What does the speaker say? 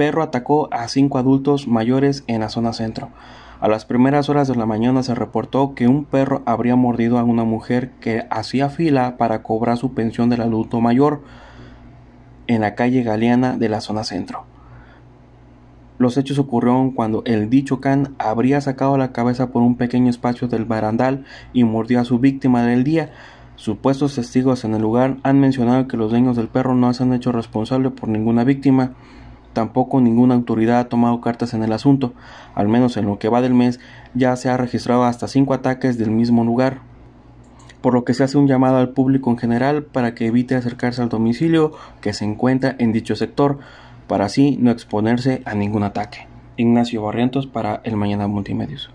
perro atacó a cinco adultos mayores en la zona centro. A las primeras horas de la mañana se reportó que un perro habría mordido a una mujer que hacía fila para cobrar su pensión del adulto mayor en la calle Galeana de la zona centro. Los hechos ocurrieron cuando el dicho can habría sacado la cabeza por un pequeño espacio del barandal y mordió a su víctima del día. Supuestos testigos en el lugar han mencionado que los dueños del perro no se han hecho responsable por ninguna víctima. Tampoco ninguna autoridad ha tomado cartas en el asunto. Al menos en lo que va del mes ya se ha registrado hasta cinco ataques del mismo lugar. Por lo que se hace un llamado al público en general para que evite acercarse al domicilio que se encuentra en dicho sector, para así no exponerse a ningún ataque. Ignacio Barrientos para El Mañana Multimedios.